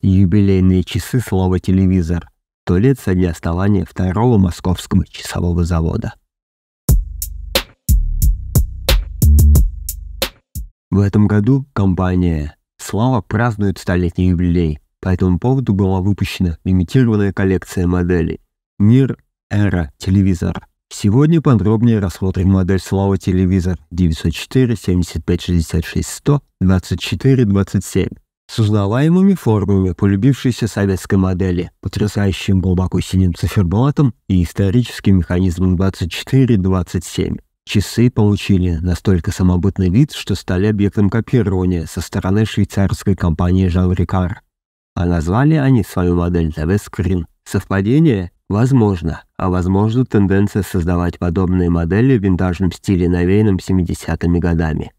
юбилейные часы слова «телевизор», то лет со дня основания второго московского часового завода. В этом году компания «Слава» празднует столетний юбилей. По этому поводу была выпущена лимитированная коллекция моделей «Мир, эра, телевизор». Сегодня подробнее рассмотрим модель «Слава» телевизор 904 75 66 100 24 27 с узнаваемыми формами полюбившейся советской модели, потрясающим глубоко синим циферблатом и историческим механизмом 24-27. Часы получили настолько самобытный вид, что стали объектом копирования со стороны швейцарской компании Жан Рикар. А назвали они свою модель TV Screen. Совпадение? Возможно. А возможно тенденция создавать подобные модели в винтажном стиле, навеянном 70-ми годами.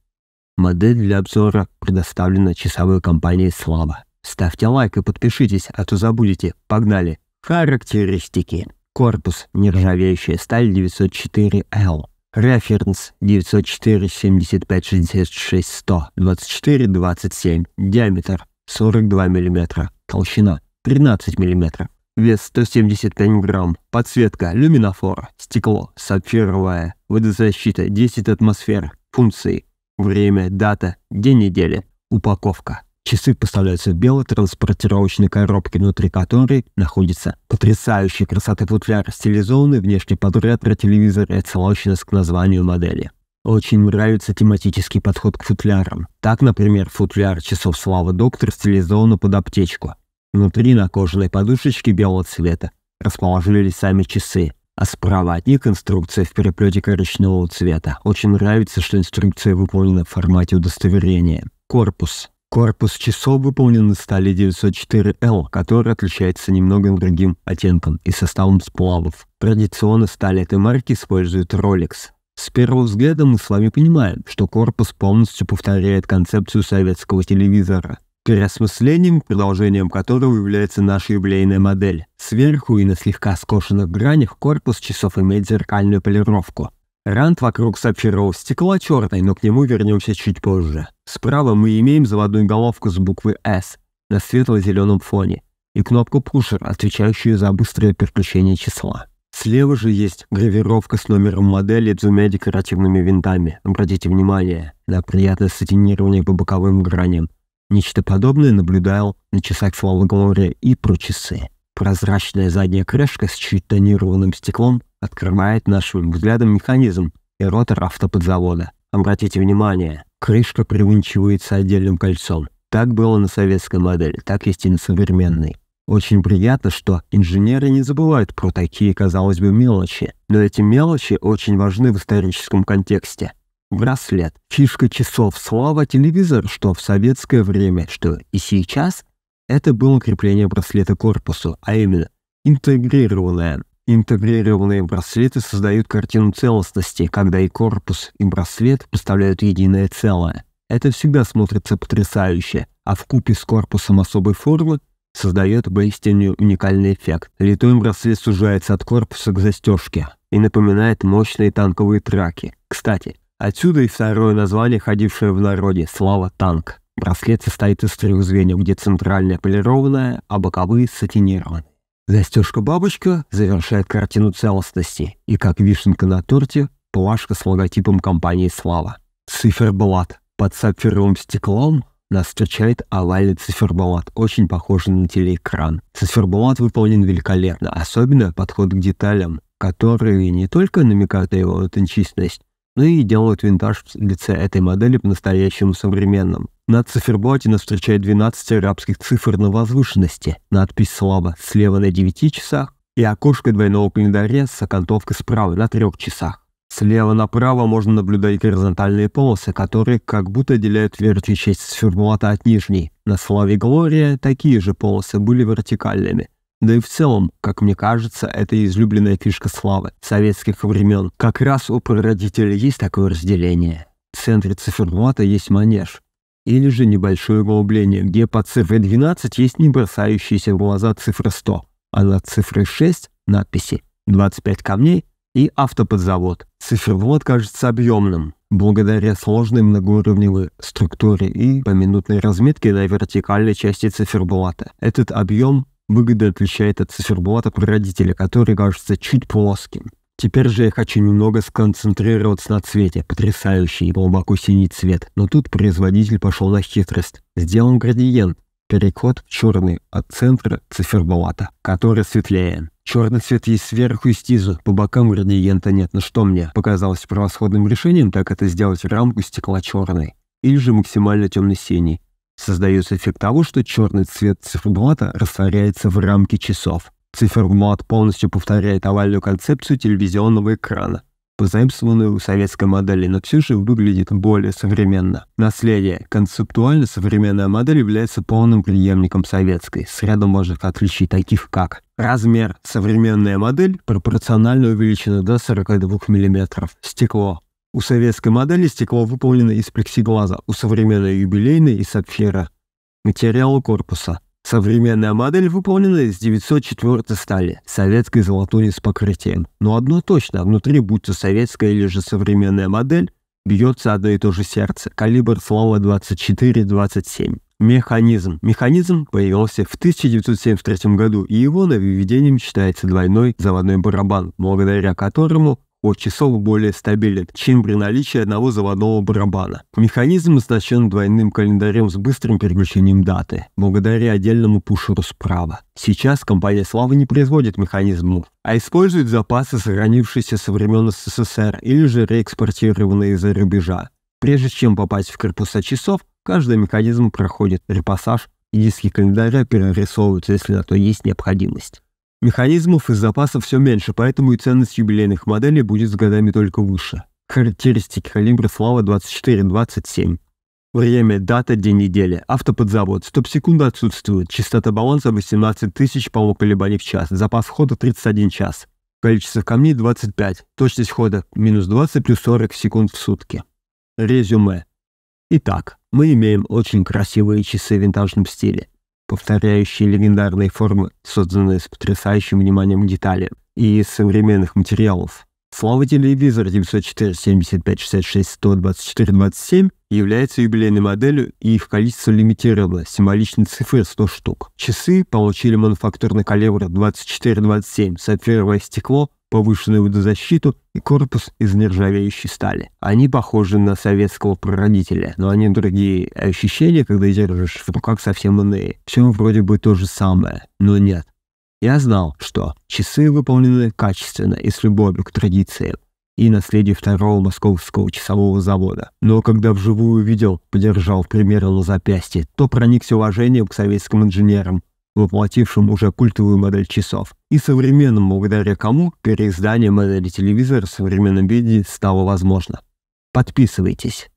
Модель для обзора предоставлена часовой компанией «Слава». Ставьте лайк и подпишитесь, а то забудете. Погнали! Характеристики. Корпус нержавеющая сталь 904L. Референс 904-75-66-100-24-27. Диаметр 42 мм. Толщина 13 мм. Вес 175 грамм. Подсветка люминофор. Стекло сапфировое. Водозащита 10 атмосфер. Функции Время, дата, день недели, упаковка. Часы поставляются в белой транспортировочной коробке, внутри которой находится потрясающей красоты футляр, стилизованный внешне под ретро телевизор и отсылочность к названию модели. Очень нравится тематический подход к футлярам. Так, например, футляр часов славы доктор стилизован под аптечку. Внутри на кожаной подушечке белого цвета расположились сами часы, а справа от них инструкция в переплете коричневого цвета. Очень нравится, что инструкция выполнена в формате удостоверения. Корпус. Корпус часов выполнен из стали 904L, который отличается немного другим оттенком и составом сплавов. Традиционно стали этой марки используют Rolex. С первого взгляда мы с вами понимаем, что корпус полностью повторяет концепцию советского телевизора переосмыслением, продолжением которого является наша юбилейная модель. Сверху и на слегка скошенных гранях корпус часов имеет зеркальную полировку. Рант вокруг сапфирового стекла черный, но к нему вернемся чуть позже. Справа мы имеем заводную головку с буквы S на светло-зеленом фоне и кнопку «Пушер», отвечающую за быстрое переключение числа. Слева же есть гравировка с номером модели двумя декоративными винтами. Обратите внимание на приятное сатинирование по боковым граням Нечто подобное наблюдал на часах Слава Глория и про часы. Прозрачная задняя крышка с чуть тонированным стеклом открывает нашим взглядом механизм и ротор автоподзавода. Обратите внимание, крышка привинчивается отдельным кольцом. Так было на советской модели, так есть и на современной. Очень приятно, что инженеры не забывают про такие, казалось бы, мелочи. Но эти мелочи очень важны в историческом контексте. Браслет, фишка часов, слава, телевизор, что в советское время, что и сейчас, это было крепление браслета к корпусу, а именно интегрированное. Интегрированные браслеты создают картину целостности, когда и корпус, и браслет поставляют единое целое. Это всегда смотрится потрясающе, а в купе с корпусом особой формы создает поистине уникальный эффект. Литой браслет сужается от корпуса к застежке и напоминает мощные танковые траки. Кстати, Отсюда и второе название, ходившее в народе – «Слава танк». Браслет состоит из трех звеньев, где центральная полированная, а боковые – сатинированы. Застежка-бабочка завершает картину целостности, и как вишенка на торте – плашка с логотипом компании «Слава». Циферблат. Под сапфировым стеклом нас встречает овальный циферблат, очень похожий на телеэкран. Циферблат выполнен великолепно, особенно подход к деталям, которые не только намекают на его аутентичность, ну и делают винтаж в лице этой модели по-настоящему современным. На циферблате нас встречает 12 арабских цифр на возвышенности, надпись слабо слева на 9 часах и окошко двойного календаря с окантовкой справа на 3 часах. Слева направо можно наблюдать горизонтальные полосы, которые как будто отделяют верхнюю часть циферблата от нижней. На славе Глория такие же полосы были вертикальными – да и в целом, как мне кажется, это излюбленная фишка славы советских времен. Как раз у прародителей есть такое разделение. В центре циферблата есть манеж. Или же небольшое углубление, где под цифрой 12 есть не бросающиеся в глаза цифра 100, а над цифрой 6 надписи 25 камней и автоподзавод. Циферблат кажется объемным, благодаря сложной многоуровневой структуре и поминутной разметке на вертикальной части циферблата. Этот объем Выгода отличает от циферблат от родителя, который кажется чуть плоским. Теперь же я хочу немного сконцентрироваться на цвете, потрясающий и глубоко синий цвет, но тут производитель пошел на хитрость. Сделан градиент, переход в черный от центра циферблата, который светлее. Черный цвет есть сверху и снизу, по бокам градиента нет, но что мне показалось превосходным решением, так это сделать рамку стекла черной, или же максимально темно-синий. Создается эффект того, что черный цвет циферблата растворяется в рамке часов. Циферблат полностью повторяет овальную концепцию телевизионного экрана, позаимствованную у советской модели, но все же выглядит более современно. Наследие. Концептуально современная модель является полным преемником советской, с рядом может отличий таких как Размер. Современная модель пропорционально увеличена до 42 мм. Стекло. У советской модели стекло выполнено из плексиглаза, у современной юбилейной из сапфира. Материал корпуса. Современная модель выполнена из 904 стали, советской золотой с покрытием. Но одно точно, внутри, будь то советская или же современная модель, бьется одно и то же сердце. Калибр Слава 24-27. Механизм. Механизм появился в 1973 году, и его нововведением считается двойной заводной барабан, благодаря которому от часов более стабилен, чем при наличии одного заводного барабана. Механизм оснащен двойным календарем с быстрым переключением даты, благодаря отдельному пушеру справа. Сейчас компания «Слава» не производит механизм МУФ, а использует запасы, сохранившиеся со времен СССР или же реэкспортированные из-за рубежа. Прежде чем попасть в корпуса часов, каждый механизм проходит репассаж, и диски календаря перерисовываются, если на то есть необходимость. Механизмов и запасов все меньше, поэтому и ценность юбилейных моделей будет с годами только выше. Характеристики калибра слава 24-27. Время, дата, день недели. Автоподзавод. Стоп-секунда отсутствует. Частота баланса 18 тысяч по колебаний в час. Запас хода 31 час. Количество камней 25. Точность хода минус 20 плюс 40 секунд в сутки. Резюме. Итак, мы имеем очень красивые часы в винтажном стиле повторяющие легендарные формы, созданные с потрясающим вниманием к деталям и из современных материалов. Слава телевизор 904 75 66 124 27 является юбилейной моделью и их количество лимитировано, символичной цифры 100 штук. Часы получили мануфактурный калибр 24-27, сапфировое стекло повышенную водозащиту и корпус из нержавеющей стали. Они похожи на советского прародителя, но они другие. Ощущения, когда держишь в руках, совсем иные. Все вроде бы то же самое, но нет. Я знал, что часы выполнены качественно и с любовью к традициям и наследию второго московского часового завода. Но когда вживую увидел, подержал примерно на запястье, то проникся уважением к советским инженерам, воплотившим уже культовую модель часов, и современным, благодаря кому переиздание модели телевизора в современном виде стало возможно. Подписывайтесь.